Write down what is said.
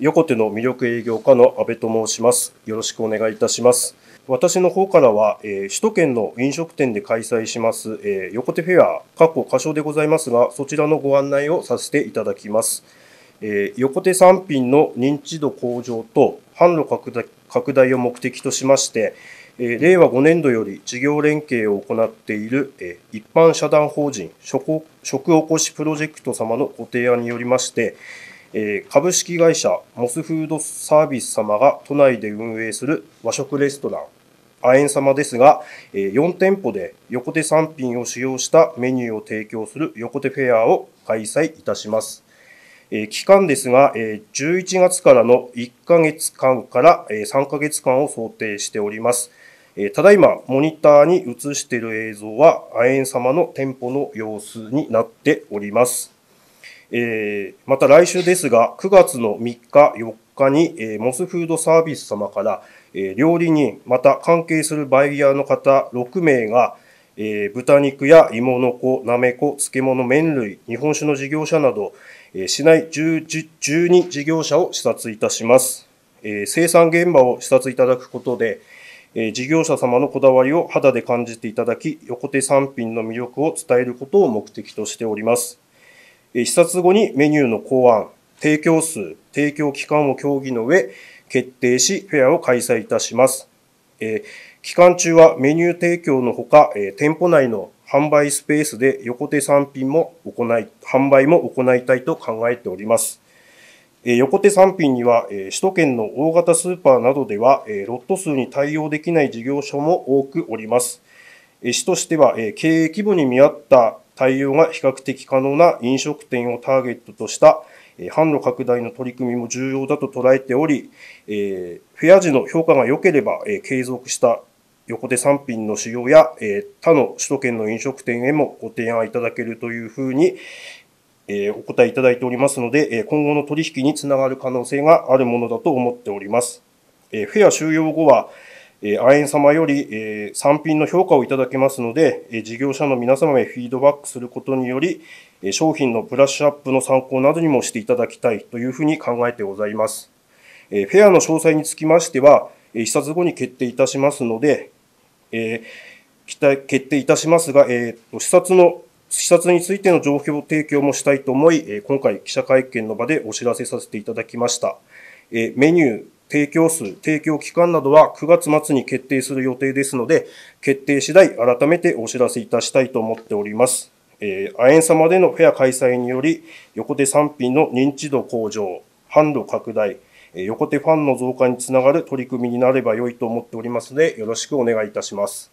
横手の魅力営業課の阿部と申します。よろしくお願いいたします。私の方からは、えー、首都圏の飲食店で開催します、えー、横手フェア、過去過小でございますが、そちらのご案内をさせていただきます。えー、横手産品の認知度向上と販路拡大を目的としまして、え令和5年度より事業連携を行っている、え一般社団法人食おこしプロジェクト様のご提案によりまして、えー、株式会社モスフードサービス様が都内で運営する和食レストラン、アエン様ですが、えー、4店舗で横手産品を使用したメニューを提供する横手フェアを開催いたします。えー、期間ですが、えー、11月からの1ヶ月間から、えー、3ヶ月間を想定しております。えただいま、モニターに映している映像は、アエン様の店舗の様子になっております。えー、また来週ですが、9月の3日、4日に、えー、モスフードサービス様から、えー、料理人、また関係するバイヤーの方6名が、えー、豚肉や芋の子、なめこ、漬物、麺類、日本酒の事業者など、えー、市内12事業者を視察いたします。えー、生産現場を視察いただくことで、えー、事業者様のこだわりを肌で感じていただき、横手産品の魅力を伝えることを目的としております。視察後にメニューの考案、提供数、提供期間を協議の上、決定し、フェアを開催いたします。えー、期間中はメニュー提供のほか、えー、店舗内の販売スペースで横手産品も行い、販売も行いたいと考えております。えー、横手産品には、え首都圏の大型スーパーなどでは、えロット数に対応できない事業所も多くおります。市としては、経営規模に見合った対応が比較的可能な飲食店をターゲットとした販路拡大の取り組みも重要だと捉えており、えフェア時の評価が良ければ、え継続した横手産品の使用や、え他の首都圏の飲食店へもご提案いただけるというふうに、えお答えいただいておりますので、え今後の取引につながる可能性があるものだと思っております。えフェア終了後は、亜鉛様より産品の評価をいただけますので、事業者の皆様へフィードバックすることにより、商品のブラッシュアップの参考などにもしていただきたいというふうに考えてございます。フェアの詳細につきましては、視察後に決定いたしますので、え決定いたしますが、えと視察の視察についての情報提供もしたいと思い、今回記者会見の場でお知らせさせていただきました。メニュー提供数、提供期間などは9月末に決定する予定ですので、決定次第改めてお知らせいたしたいと思っております。えー、亜鉛様でのフェア開催により、横手産品の認知度向上、販路拡大、横手ファンの増加につながる取り組みになれば良いと思っておりますので、よろしくお願いいたします。